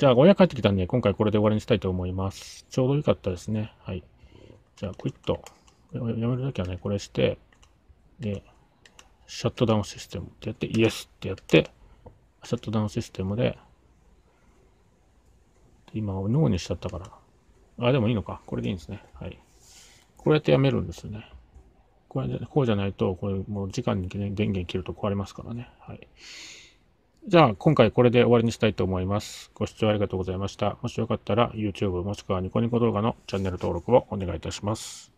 じゃあ、親帰ってきたんで、今回これで終わりにしたいと思います。ちょうど良かったですね。はい。じゃあ、クイッと。やめるときはね、これして、で、シャットダウンシステムってやって、イエスってやって、シャットダウンシステムで、今、ノーにしちゃったから。あ、でもいいのか。これでいいんですね。はい。こうやってやめるんですよね。ここうじゃないと、これもう時間に電源切ると壊れますからね。はい。じゃあ、今回これで終わりにしたいと思います。ご視聴ありがとうございました。もしよかったら、YouTube もしくはニコニコ動画のチャンネル登録をお願いいたします。